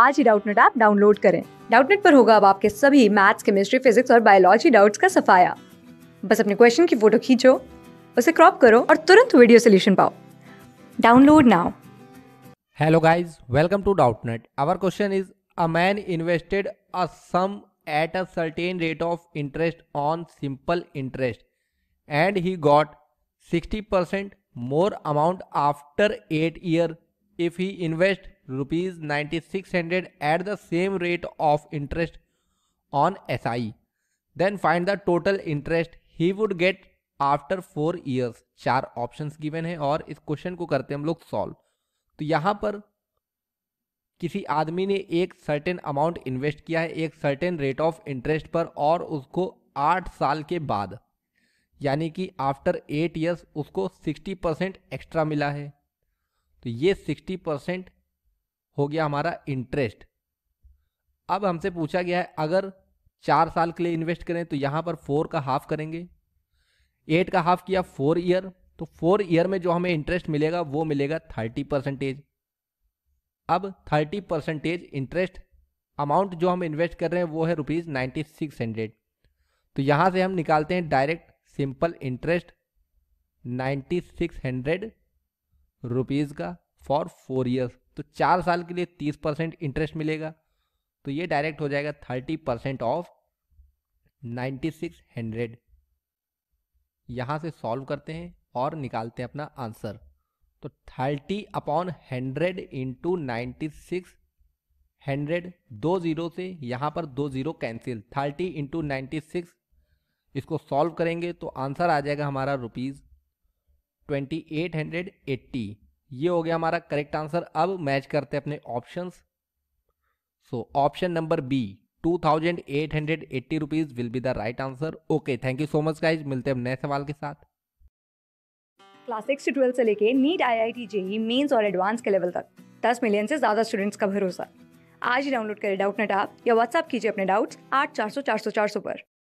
आज ही Doubtnut app download करें डाउटनेट पर होगा अब आपके सभी मैथ्स केमिस्ट्री फिजिक्स और बायोलॉजी डाउट्स का सफाया बस अपने क्वेश्चन की फोटो खींचो उसे क्रॉप करो और तुरंत वीडियो सोल्यूशन पाओ download now hello guys welcome to Doubtnut our question is a man invested a sum at a certain rate of interest on simple interest and he got 60% more amount after eight year if he invest rupees ninety six hundred at the same rate of interest on S I then find the total interest he would get after four years चार option given है और इस question को करते हैं हम लोग solve तो यहाँ पर किसी आदमी ने एक सर्टेन अमाउंट इन्वेस्ट किया है एक सर्टेन रेट ऑफ इंटरेस्ट पर और उसको आठ साल के बाद यानी कि आफ्टर एट ईयर्स उसको सिक्सटी परसेंट एक्स्ट्रा मिला है तो ये सिक्सटी परसेंट हो गया हमारा इंटरेस्ट अब हमसे पूछा गया है अगर चार साल के लिए इन्वेस्ट करें तो यहाँ पर फोर का हाफ करेंगे एट का हाफ किया फोर ईयर तो फोर ईयर में जो हमें इंटरेस्ट मिलेगा वो मिलेगा थर्टी परसेंटेज अब थर्टी परसेंटेज इंटरेस्ट अमाउंट जो हम इन्वेस्ट कर रहे हैं वो है रुपीज़ नाइन्टी सिक्स हंड्रेड तो यहाँ से हम निकालते हैं direct simple interest ninety six hundred rupees का फॉर फोर ईयर्स तो चार साल के लिए तीस परसेंट इंटरेस्ट मिलेगा तो ये डायरेक्ट हो जाएगा thirty percent of ninety six hundred यहाँ से सॉल्व करते हैं और निकालते हैं अपना आंसर तो thirty upon hundred into ninety six hundred दो ज़ीरो से यहाँ पर दो zero cancel thirty into ninety six इसको सॉल्व करेंगे तो आंसर आ जाएगा हमारा rupees twenty eight hundred eighty ये हो गया हमारा करेक्ट आंसर अब मैच करते हैं अपने options so option number B two thousand eight hundred eighty rupees will be the right answer okay thank you so much guys मिलते हैं नए सवाल के साथ क्लास सिक्स से ट्वेल्थ से लेके NEET I I T JEE mains और एडवांस के लेवल तक दस मिलियन से ज्यादा स्टूडेंट्स का भरोसा आज ही डाउनलोड करें डाउट नेट आप या व्हाट्सअप कीजिए अपने डाउट्स आठ चार सौ चार सौ चार सौ पर